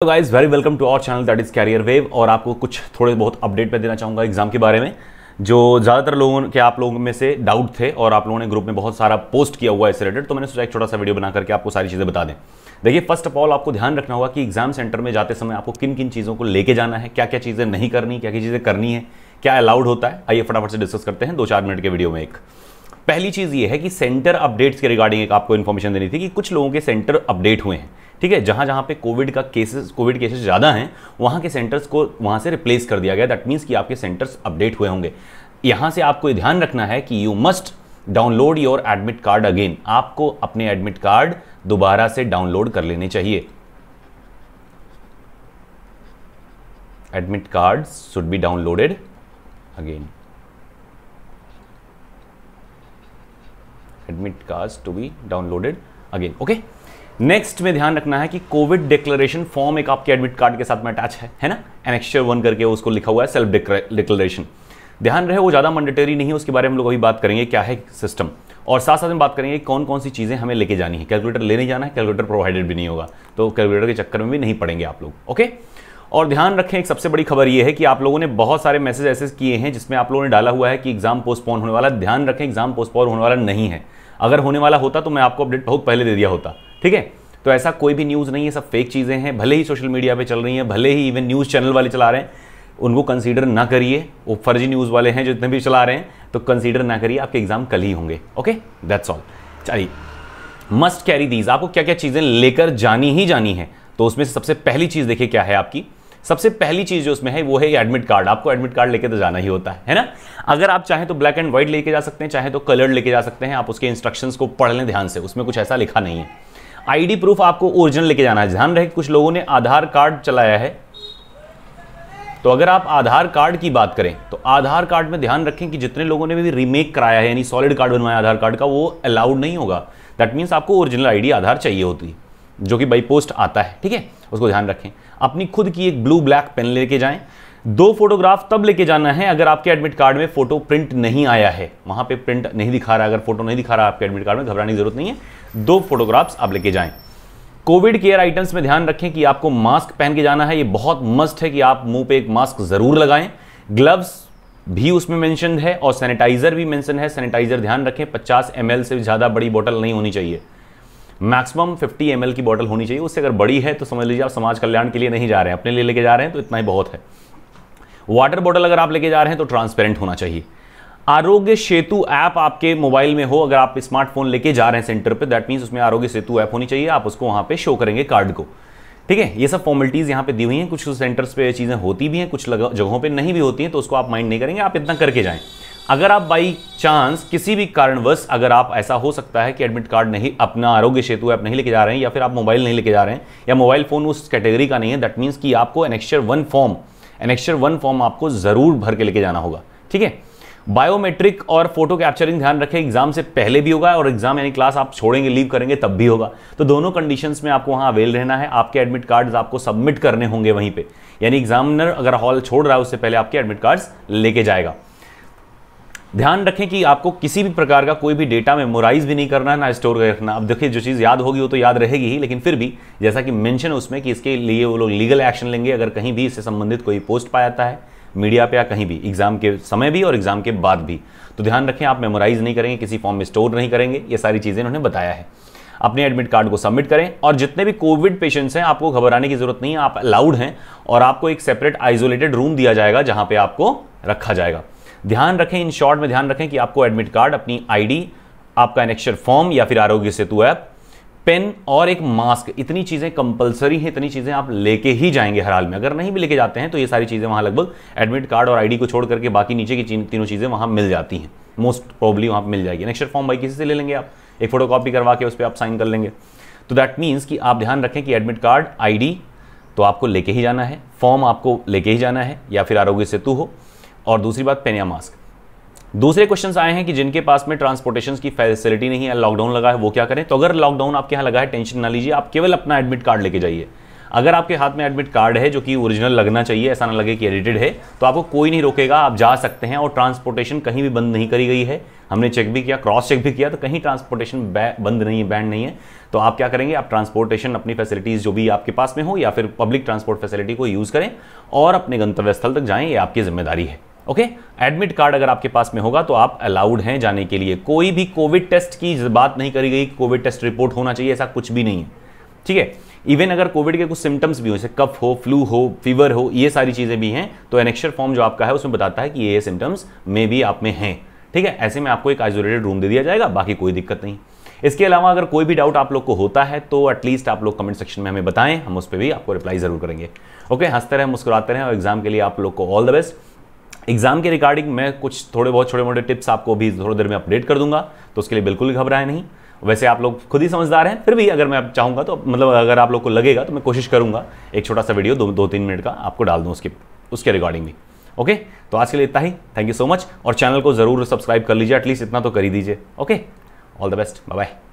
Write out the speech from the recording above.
तो guys very welcome to our channel that is career wave और आपको कुछ थोड़े बहुत अपडेट मैं देना चाहूँगा एग्जाम के बारे में जो ज़्यादातर लोगों के आप लोगों में से डाउट थे और आप लोगों ने ग्रुप में बहुत सारा पोस्ट किया हुआ है इस रिलेटेड तो मैंने सोचा एक छोटा सा वीडियो बना करके आपको सारी चीज़ें बता दें देखिए फर्स्ट ऑफ ऑल आपको ध्यान रखना होगा कि एग्जाम सेंटर में जाते समय आपको किन किन चीज़ों को लेके जाना है क्या क्या चीज़ें नहीं करनी क्या क्या चीज़ें करनी है क्या अलाउड होता है आइए फटाफट से डिस्कस करते हैं दो चार मिनट के वीडियो में एक पहली चीज़ ये है कि सेंटर अपडेट्स के रिगार्डिंग एक आपको इन्फॉर्मेशन देनी थी कि कुछ लोगों के सेंटर अपडेट हुए हैं ठीक है जहां जहां पे कोविड का केसेस कोविड केसेस ज़्यादा हैं वहां के सेंटर्स को वहां से रिप्लेस कर दिया गया दैट मीन्स कि आपके सेंटर्स अपडेट हुए होंगे यहां से आपको ध्यान रखना है कि you must download your admit card again आपको अपने एडमिट कार्ड दोबारा से डाउनलोड कर लेने चाहिए admit card should be downloaded again admit card to be downloaded again okay next में ध्यान रखना है कि कोविड डिक्लेरेशन फॉर्म एक आपके एडमिट कार्ड के साथ में अटैच है है ना एनेक्सचर वन करके उसको लिखा हुआ है सेल्फ डिक्लेरेशन ध्यान रहे वो ज़्यादा मंडेटरी नहीं है उसके बारे में हम लोग अभी बात करेंगे क्या है सिस्टम और साथ साथ में बात करेंगे कौन कौन सी चीज़ें हमें लेके जानी है कैलकुलेटर लेने जाना है कैलकुलेटर प्रोवाइडेड भी नहीं होगा तो कैलकुलेटर के चक्कर में भी नहीं पड़ेंगे आप लोग ओके और ध्यान रखें एक सबसे बड़ी खबर यह है कि आप लोगों ने बहुत सारे मैसेज ऐसे किए हैं जिसमें आप लोगों ने डाला हुआ है कि एग्जाम पोस्टपोन होने वाला ध्यान रखें एग्जाम पोस्टपोन होने वाला नहीं है अगर होने वाला होता तो मैं आपको अपडेट बहुत पहले दे दिया होता ठीक है तो ऐसा कोई भी न्यूज़ नहीं है सब फेक चीज़ें हैं भले ही सोशल मीडिया पे चल रही हैं भले ही इवन न्यूज़ चैनल वाले चला रहे हैं उनको कंसीडर ना करिए वो फर्जी न्यूज़ वाले हैं जितने भी चला रहे हैं तो कंसीडर ना करिए आपके एग्ज़ाम कल ही होंगे ओके दैट्स ऑल चलिए मस्ट कैरी दीज आपको क्या क्या चीज़ें लेकर जानी ही जानी है तो उसमें सबसे पहली चीज़ देखिए क्या है आपकी सबसे पहली चीज़ जो उसमें है वो है एडमिट कार्ड आपको एडमिट कार्ड लेके तो जाना ही होता है है ना अगर आप चाहें तो ब्लैक एंड व्हाइट लेके जा सकते हैं चाहे तो कलर्ड लेके जा सकते हैं आप उसके इंस्ट्रक्शंस को पढ़ लें ध्यान से उसमें कुछ ऐसा लिखा नहीं है आईडी प्रूफ आपको ओरिजिनल लेके जाना है ध्यान रहे कुछ लोगों ने आधार कार्ड चलाया है तो अगर आप आधार कार्ड की बात करें तो आधार कार्ड में ध्यान रखें कि जितने लोगों ने भी रीमेक कराया है यानी सॉलिड कार्ड बनवाया आधार कार्ड का वो अलाउड नहीं होगा दैट मीन्स आपको ओरिजिनल आईडी आधार चाहिए होती है जो कि बाई पोस्ट आता है ठीक है उसको ध्यान रखें अपनी खुद की एक ब्लू ब्लैक पेन लेके जाएं दो फोटोग्राफ तब लेके जाना है अगर आपके एडमिट कार्ड में फोटो प्रिंट नहीं आया है वहां पे प्रिंट नहीं दिखा रहा है अगर फोटो नहीं दिखा रहा आपके एडमिट कार्ड में घबराने की जरूरत नहीं है दो फोटोग्राफ्स आप लेके जाएं कोविड केयर आइटम्स में ध्यान रखें कि आपको मास्क पहन के जाना है ये बहुत मस्ट है कि आप मुंह पे एक मास्क जरूर लगाएं ग्लव्स भी उसमें मैंशन है और सैनिटाइजर भी मैंशन है सैनिटाइजर ध्यान रखें पचास एम से ज़्यादा बड़ी बोटल नहीं होनी चाहिए मैक्सिमम 50 एम की बोतल होनी चाहिए उससे अगर बड़ी है तो समझ लीजिए आप समाज कल्याण के लिए नहीं जा रहे हैं अपने लिए लेके जा रहे हैं तो इतना ही बहुत है वाटर बॉटल अगर आप लेके जा रहे हैं तो ट्रांसपेरेंट होना चाहिए आरोग्य सेतु ऐप आपके मोबाइल में हो अगर आप स्मार्टफोन लेके जा रहे हैं सेंटर पे दैट मीन्स उसमें आरोग्य सेतु ऐप होनी चाहिए आप उसको वहाँ पे शो करेंगे कार्ड को ठीक है ये सब फॉर्मेलिटीज़ यहाँ पे दी हुई हैं कुछ सेंटर्स पे चीज़ें होती भी हैं कुछ जगहों पे नहीं भी होती हैं तो उसको आप माइंड नहीं करेंगे आप इतना करके जाएँ अगर आप बाई चांस किसी भी कारणवश अगर आप ऐसा हो सकता है कि एडमिट कार्ड नहीं अपना आरोग्य सेतु ऐप नहीं लेके जा रहे हैं या फिर आप मोबाइल नहीं लेके जा रहे हैं या मोबाइल फ़ोन उस कैटेगरी का नहीं है दैट मीन्स कि आपको annexure one form annexure one form आपको ज़रूर भर के लेके जाना होगा ठीक है बायोमेट्रिक और फोटो कैप्चरिंग ध्यान रखें एग्जाम से पहले भी होगा और एग्जाम यानी क्लास आप छोड़ेंगे लीव करेंगे तब भी होगा तो दोनों कंडीशंस में आपको वहां अवेल रहना है आपके एडमिट कार्ड्स आपको सबमिट करने होंगे वहीं पे यानी एग्जामिनर अगर हॉल छोड़ रहा है उससे पहले आपके एडमिट कार्ड्स लेके जाएगा ध्यान रखें कि आपको किसी भी प्रकार का कोई भी डेटा मेमोराइज भी नहीं करना है ना स्टोर करके रखना अब देखिए जो चीज़ याद होगी वो तो याद रहेगी ही लेकिन फिर भी जैसा कि मेंशन है उसमें कि इसके लिए वो लोग लीगल एक्शन लेंगे अगर कहीं भी इससे संबंधित कोई पोस्ट पाया जाता है मीडिया पे या कहीं भी एग्जाम के समय भी और एग्जाम के बाद भी तो ध्यान रखें आप मेमोराइज नहीं करेंगे किसी फॉर्म में स्टोर नहीं करेंगे ये सारी चीज़ें उन्होंने बताया है अपने एडमिट कार्ड को सबमिट करें और जितने भी कोविड पेशेंट्स हैं आपको घबराने की जरूरत नहीं है आप अलाउड हैं और आपको एक सेपरेट आइसोलेटेड रूम दिया जाएगा जहां पे आपको रखा जाएगा ध्यान रखें इन शॉर्ट में ध्यान रखें कि आपको एडमिट कार्ड अपनी आईडी आपका एनेक्शर फॉर्म या फिर आरोग्य सेतु ऐप पेन और एक मास्क इतनी चीज़ें कंपलसरी हैं इतनी चीज़ें आप लेके ही जाएंगे हर हाल में अगर नहीं भी लेके जाते हैं तो ये सारी चीज़ें वहां लगभग एडमिट कार्ड और आईडी को छोड़ करके बाकी नीचे की तीनों चीज़ें वहां मिल जाती हैं मोस्ट प्रॉब्ली वहां मिल जाएगी नेक्स्ट फॉर्म भाई किसी से ले लेंगे आप एक फोटो कॉपी करवा के उस पर आप साइन कर लेंगे तो दैट मीन्स कि आप ध्यान रखें कि एडमिट कार्ड आईडी तो आपको लेके ही जाना है फॉर्म आपको लेके ही जाना है या फिर आरोग्य सेतु हो और दूसरी बात पेनिया मास्क दूसरे क्वेश्चंस आए हैं कि जिनके पास में ट्रांसपोर्टेशन की फैसिलिटी नहीं है लॉकडाउन लगा है वो क्या करें तो अगर लॉकडाउन आपके यहाँ लगा है टेंशन ना लीजिए आप केवल अपना एडमिट कार्ड लेके जाइए अगर आपके हाथ में एडमिट कार्ड है जो कि ओरिजिनल लगना चाहिए ऐसा ना लगे कि एडिटेड है तो आपको कोई नहीं रोकेगा आप जा सकते हैं और ट्रांसपोर्टेशन कहीं भी बंद नहीं करी गई है हमने चेक भी किया क्रॉस चेक भी किया तो कहीं ट्रांसपोर्टेशन बंद नहीं है बैंड नहीं है तो आप क्या करेंगे आप ट्रांसपोर्टेशन अपनी फैसिलिटीज़ जो भी आपके पास में हो या फिर पब्लिक ट्रांसपोर्ट फैसिलिटी को यूज़ करें और अपने गंतव्य स्थल तक जाएँ ये आपकी जिम्मेदारी है ओके एडमिट कार्ड अगर आपके पास में होगा तो आप अलाउड हैं जाने के लिए कोई भी कोविड टेस्ट की बात नहीं करी गई कोविड टेस्ट रिपोर्ट होना चाहिए ऐसा कुछ भी नहीं है ठीक है इवन अगर कोविड के कुछ सिम्टम्स भी हो जैसे कफ हो फ्लू हो फीवर हो ये सारी चीज़ें भी हैं तो एनेक्शर फॉर्म जो आपका है उसमें बताता है कि ये सिम्टम्स मे भी आप में हैं ठीक है ऐसे में आपको एक आइसोलेटेड रूम दे दिया जाएगा बाकी कोई दिक्कत नहीं इसके अलावा अगर कोई भी डाउट आप लोग को होता है तो एटलीस्ट आप लोग कमेंट सेक्शन में हमें बताएं हम उस पर भी आपको रिप्लाई जरूर करेंगे ओके हंसते रहें मुस्कुराते रहें और एग्जाम के लिए आप लोग को ऑल द बेस्ट एग्जाम के रिगार्डिंग मैं कुछ थोड़े बहुत छोटे मोटे टिप्स आपको भी थोड़ी देर में अपडेट कर दूंगा तो उसके लिए बिल्कुल घबराए नहीं वैसे आप लोग खुद ही समझदार हैं फिर भी अगर मैं चाहूँगा तो मतलब अगर आप लोग को लगेगा तो मैं कोशिश करूँगा एक छोटा सा वीडियो दो दो तीन मिनट का आपको डाल दूँ उसके उसके रिगार्डिंग भी ओके तो आज के लिए इतना ही थैंक यू सो मच और चैनल को ज़रूर सब्सक्राइब कर लीजिए एटलीस्ट इतना तो कर ही दीजिए okay all the best bye bye